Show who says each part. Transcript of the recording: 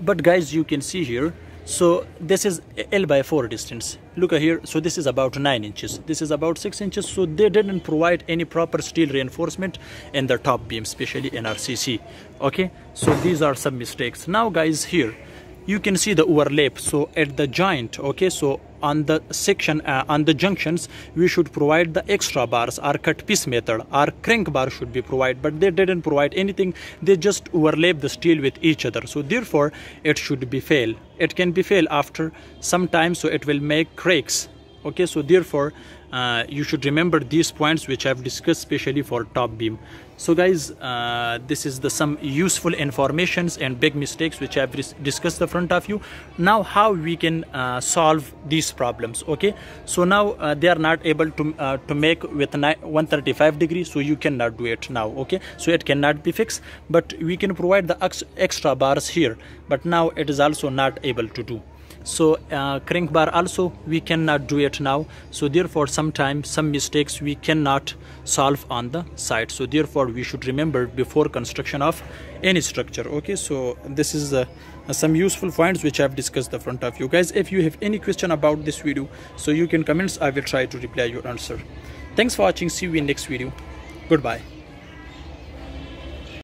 Speaker 1: but guys you can see here so this is L by 4 distance look here so this is about 9 inches this is about 6 inches so they didn't provide any proper steel reinforcement in the top beam especially in RCC okay so these are some mistakes now guys here you can see the overlap so at the joint okay so on the section uh, on the junctions we should provide the extra bars our cut piece method our crank bar should be provided but they didn't provide anything they just overlap the steel with each other so therefore it should be fail it can be fail after some time so it will make cracks okay so therefore uh, you should remember these points which I've discussed specially for top beam. So guys, uh, this is the some useful informations and big mistakes which I've discussed the front of you. Now how we can uh, solve these problems, okay? So now uh, they are not able to, uh, to make with 135 degrees, so you cannot do it now, okay? So it cannot be fixed, but we can provide the extra bars here, but now it is also not able to do so uh, crank bar also we cannot do it now so therefore sometimes some mistakes we cannot solve on the site so therefore we should remember before construction of any structure okay so this is uh, some useful points which i've discussed the front of you guys if you have any question about this video so you can comments i will try to reply your answer thanks for watching see you in next video goodbye